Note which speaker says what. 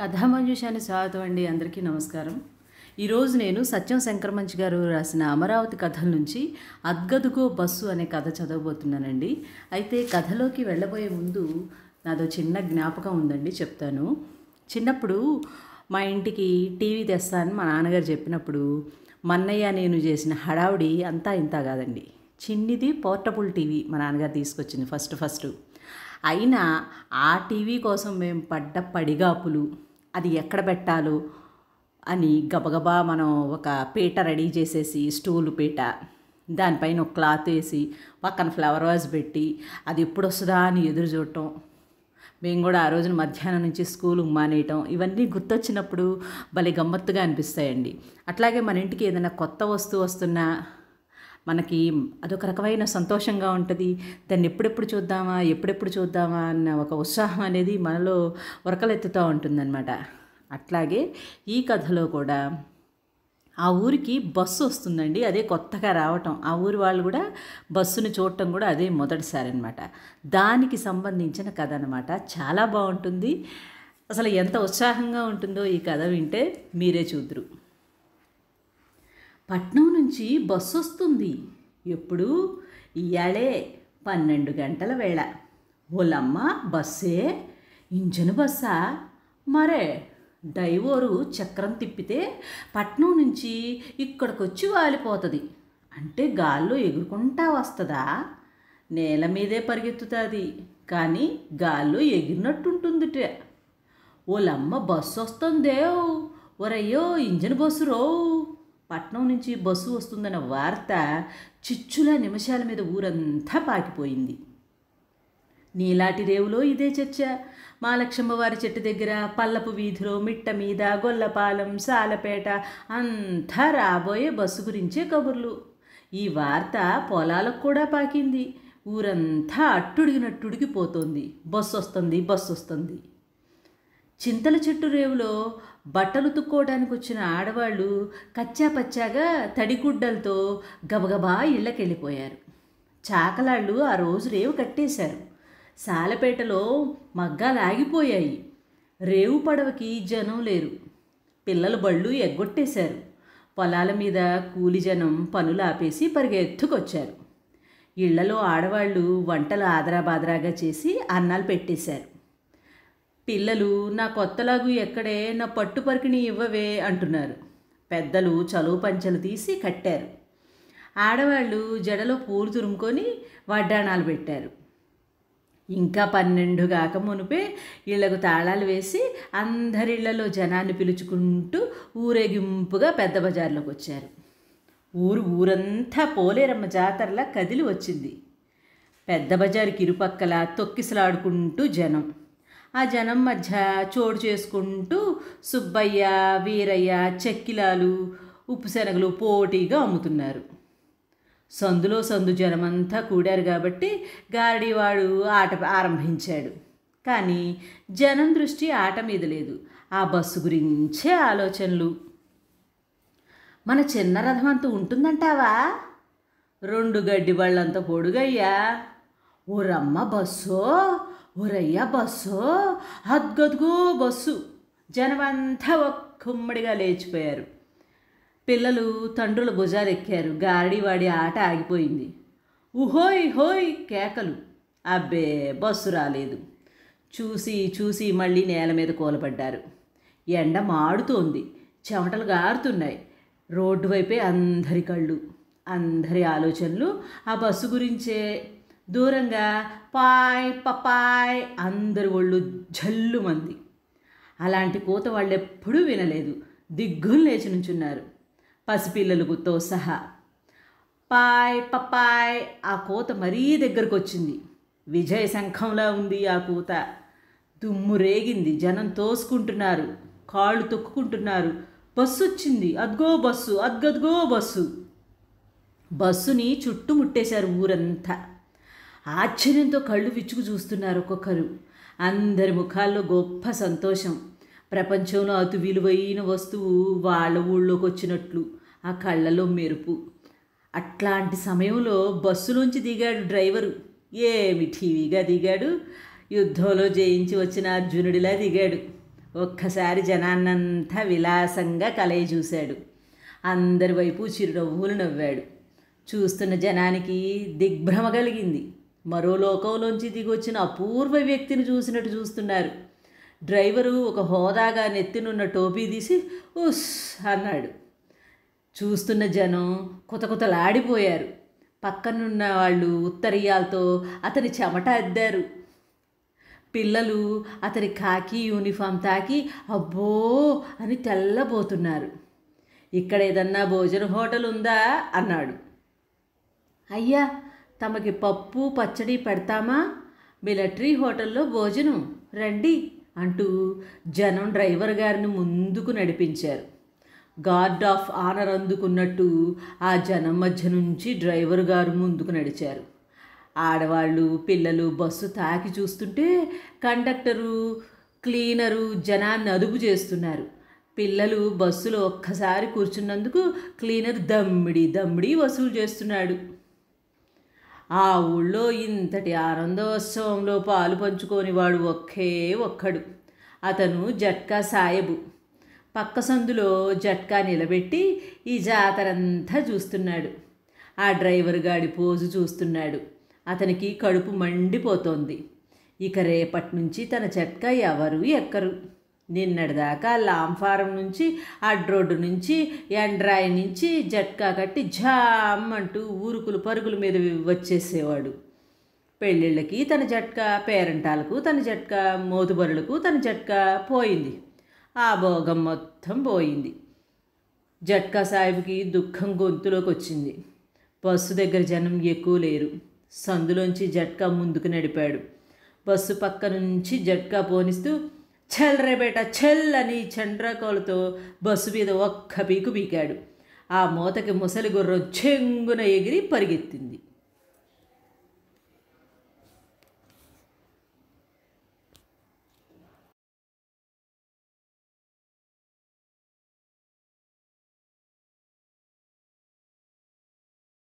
Speaker 1: కథామంజుషాన్ని స్వాగతం అండి అందరికీ నమస్కారం ఈరోజు నేను సత్యం శంకర్మంచి గారు రాసిన అమరావతి కథల నుంచి అద్గదుగో బస్సు అనే కథ చదవబోతున్నానండి అయితే కథలోకి వెళ్ళబోయే ముందు నాదో చిన్న జ్ఞాపకం ఉందండి చెప్తాను చిన్నప్పుడు మా ఇంటికి టీవీ తెస్తానని మా నాన్నగారు చెప్పినప్పుడు మన్నయ్య నేను చేసిన హడావుడి అంతా ఇంత కాదండి చిన్నిది పోర్టబుల్ టీవీ మా నాన్నగారు తీసుకొచ్చింది ఫస్ట్ ఫస్ట్ అయినా ఆ టీవీ కోసం మేము పడ్డ పడిగాపులు అది ఎక్కడ పెట్టాలో అని గబగబా మనం ఒక పీట రెడీ చేసేసి స్టూలు పీట దానిపైన ఒక క్లాత్ వేసి పక్కన ఫ్లవర్ వాజ్ పెట్టి అది ఎప్పుడు వస్తుందా అని ఎదురు చూడటం మేము కూడా ఆ రోజున మధ్యాహ్నం నుంచి స్కూల్ మానేయటం ఇవన్నీ గుర్తొచ్చినప్పుడు భలే గమ్మత్తుగా అనిపిస్తాయండి అట్లాగే మన ఇంటికి ఏదైనా కొత్త వస్తువు వస్తున్నా మనకి అదొక రకమైన సంతోషంగా ఉంటుంది దాన్ని ఎప్పుడెప్పుడు చూద్దామా ఎప్పుడెప్పుడు చూద్దామా అన్న ఒక ఉత్సాహం అనేది మనలో ఉరకలెత్తుతూ ఉంటుందన్నమాట అట్లాగే ఈ కథలో కూడా ఆ ఊరికి బస్సు వస్తుందండి అదే కొత్తగా రావటం ఆ ఊరి వాళ్ళు కూడా బస్సును చూడటం కూడా అదే మొదటిసారి అనమాట దానికి సంబంధించిన కథ అనమాట చాలా బాగుంటుంది అసలు ఎంత ఉత్సాహంగా ఉంటుందో ఈ కథ వింటే మీరే చూద్దరు పట్నం నుంచి బస్సు వస్తుంది ఎప్పుడు ఇయాళే పన్నెండు గంటల వేళ ఓలమ్మ బస్సే ఇంజన్ బస్సా మరే డైవోరు చక్రం తిప్పితే పట్నం నుంచి ఇక్కడికొచ్చి వాలిపోతుంది అంటే గాల్లో ఎగురుకుంటా వస్తుందా నేల మీదే పరిగెత్తుతుంది కానీ గాల్లో ఎగిరినట్టుంటుంది ఓలమ్మ బస్సు వస్తుందే ఓరయ్యో ఇంజన్ బస్సు రో పట్నం నుంచి బస్సు వస్తుందన్న వార్త చిచ్చుల నిమిషాల మీద ఊరంతా పాకిపోయింది నీలాటి రేవులో ఇదే చర్చ మాలక్షమ్మ వారి చెట్టు దగ్గర పల్లపు వీధిలో మిట్ట మీద గొల్లపాలెం సాలపేట అంతా రాబోయే బస్సు గురించే కబుర్లు ఈ వార్త పొలాలకు కూడా పాకింది ఊరంతా అట్టుడిగినట్టుడికి పోతోంది బస్సు వస్తుంది బస్సు వస్తుంది చింతల చెట్టు రేవులో బట్టలు తుక్కోవడానికి వచ్చిన ఆడవాళ్ళు కచ్చాపచ్చాగా తడిగుడ్డలతో గబగబా ఇళ్ళకెళ్ళిపోయారు చాకలాళ్ళు ఆ రోజు రేవు కట్టేశారు సాలపేటలో మగ్గాలాగిపోయాయి రేవు పడవకి జనం లేరు పిల్లలు బళ్ళు ఎగ్గొట్టేశారు పొలాల మీద కూలి జనం పనులు ఆపేసి పరిగెత్తుకొచ్చారు ఇళ్లలో ఆడవాళ్ళు వంటలు ఆదరాబాదరాగా చేసి అన్నాలు పెట్టేశారు పిల్లలు నా కొత్తలాగు ఎక్కడే నా పట్టు పరికిణి ఇవ్వవే అంటున్నారు పెద్దలు చలువు పంచలు తీసి కట్టారు ఆడవాళ్ళు జడలో పూలు తురుముకొని వడ్డాణాలు పెట్టారు ఇంకా పన్నెండు కాక మునిపే ఇళ్లకు తాళాలు వేసి అందరిళ్లలో జనాన్ని పిలుచుకుంటూ ఊరేగింపుగా పెద్ద బజార్లోకి వచ్చారు ఊరు ఊరంతా పోలేరమ్మ జాతరలా కదిలి వచ్చింది పెద్ద బజారుకి ఇరుపక్కల తొక్కిసలాడుకుంటూ జనం ఆ జనం మధ్య చోటు చేసుకుంటూ సుబ్బయ్య వీరయ్య చెక్కిలాలు ఉప్పు శనగలు పోటీగా అమ్ముతున్నారు సందులో సందు జనమంతా కూడారు కాబట్టి గారడీవాడు ఆట ఆరంభించాడు కానీ జనం దృష్టి ఆట మీద లేదు ఆ బస్సు గురించే ఆలోచనలు మన చిన్న రథం అంత ఉంటుందంటావా రెండు గడ్డి వాళ్ళంత పొడుగయ్యా ఓరమ్మ బస్సో ఓరయ్య బస్సో అద్గద్గో బస్సు జనమంతా ఒక్కమ్మడిగా లేచిపోయారు పిల్లలు తండ్రుల భుజాలు ఎక్కారు గాడివాడి ఆట ఆగిపోయింది ఉహోయ్ హోయ్ కేకలు అబ్బే బస్సు రాలేదు చూసి చూసి మళ్ళీ నేల మీద కూలబడ్డారు ఎండ మాడుతోంది చెమటలు గారుతున్నాయి రోడ్డు వైపే అందరి కళ్ళు అందరి ఆలోచనలు ఆ బస్సు గురించే దూరంగా పాయ్ పపాయ్ అందరు ఒళ్ళు మంది అలాంటి కూత వాళ్ళు ఎప్పుడూ వినలేదు దిగ్గులు లేచి నుంచున్నారు పసిపిల్లలకుతో సహా పాయ్ పపాయ్ ఆ కూత మరీ దగ్గరకు వచ్చింది విజయ శంఖంలా ఉంది ఆ కూత దుమ్ము రేగింది జనం తోసుకుంటున్నారు కాళ్ళు తొక్కుకుంటున్నారు బస్సు వచ్చింది అద్గో బస్సు అద్గద్గో బస్సు బస్సుని చుట్టుముట్టేశారు ఊరంతా ఆశ్చర్యంతో కళ్ళు విచ్చుకు చూస్తున్నారు ఒక్కొక్కరు అందరి ముఖాల్లో గొప్ప సంతోషం ప్రపంచంలో అతి విలువైన వస్తువు వాళ్ళ ఊళ్ళోకి వచ్చినట్లు ఆ కళ్ళలో మెరుపు అట్లాంటి సమయంలో బస్సులోంచి దిగాడు డ్రైవరు ఏమి టీవీగా దిగాడు యుద్ధంలో జయించి వచ్చిన అర్జునుడిలా దిగాడు ఒక్కసారి జనాన్నంతా విలాసంగా కలయి చూశాడు అందరి వైపు చిరునవ్వులు నవ్వాడు చూస్తున్న జనానికి దిగ్భ్రమ కలిగింది మరో లోకంలోంచి దిగొచ్చిన అపూర్వ వ్యక్తిని చూసినట్టు చూస్తున్నారు డ్రైవరు ఒక హోదాగా నెత్తినున్న టోపీ తీసి ఉస్ అన్నాడు చూస్తున్న జనం కుతకుతలాడిపోయారు పక్కనున్న వాళ్ళు ఉత్తరీయాలతో అతని చెమట అద్దారు పిల్లలు అతని కాకి యూనిఫామ్ తాకి అబ్బో అని తెల్లబోతున్నారు ఇక్కడ ఏదన్నా భోజన హోటల్ ఉందా అన్నాడు అయ్యా తమకి పప్పు పచ్చడి పెడతామా మిలటరీ హోటల్లో భోజనం రండి అంటూ జనం డ్రైవర్ గారిని ముందుకు నడిపించారు గార్డ్ ఆఫ్ ఆనర్ అందుకున్నట్టు ఆ జనం మధ్య నుంచి డ్రైవర్ గారు ముందుకు నడిచారు ఆడవాళ్ళు పిల్లలు బస్సు తాకి చూస్తుంటే కండక్టరు క్లీనరు జనాన్ని అదుపు చేస్తున్నారు పిల్లలు బస్సులో ఒక్కసారి కూర్చున్నందుకు క్లీనర్ దమ్మిడి దమ్మిడి వసూలు చేస్తున్నాడు ఆ ఊళ్ళో ఇంతటి ఆనందోత్సవంలో పాలు పంచుకోనివాడు ఒక్కే ఒక్కడు అతను జట్కా సాయబు పక్క సందులో జట్కా నిలబెట్టి ఈ జాతరంతా చూస్తున్నాడు ఆ డ్రైవర్ గాడి పోజు చూస్తున్నాడు అతనికి కడుపు మండిపోతోంది ఇక రేపటి నుంచి తన జట్కా ఎవరు ఎక్కరు నిన్నటిదాకా లాంగ్ ఫారం నుంచి అడ్ రోడ్డు నుంచి ఎండ్రాయి నుంచి జట్కా కట్టి జామ్ అంటూ ఊరుకులు పరుగుల మీద వచ్చేసేవాడు పెళ్ళిళ్ళకి తన జట్కా పేరెంటాలకు తన జట్కా మోతుబరులకు తన జట్కా పోయింది ఆ భోగం మొత్తం పోయింది జట్కా సాహిబ్కి దుఃఖం గొంతులోకి వచ్చింది బస్సు దగ్గర జనం ఎక్కువ లేరు సందులోంచి జట్కా ముందుకు నడిపాడు బస్సు పక్క నుంచి జట్కా పోనిస్తూ చెల్లరే బేట చెల్ అని చండ్రకోలతో బస్సు మీద ఒక్క పీకు పీకాడు ఆ మూతకి ముసలి చెంగున ఎగిరి పరిగెత్తింది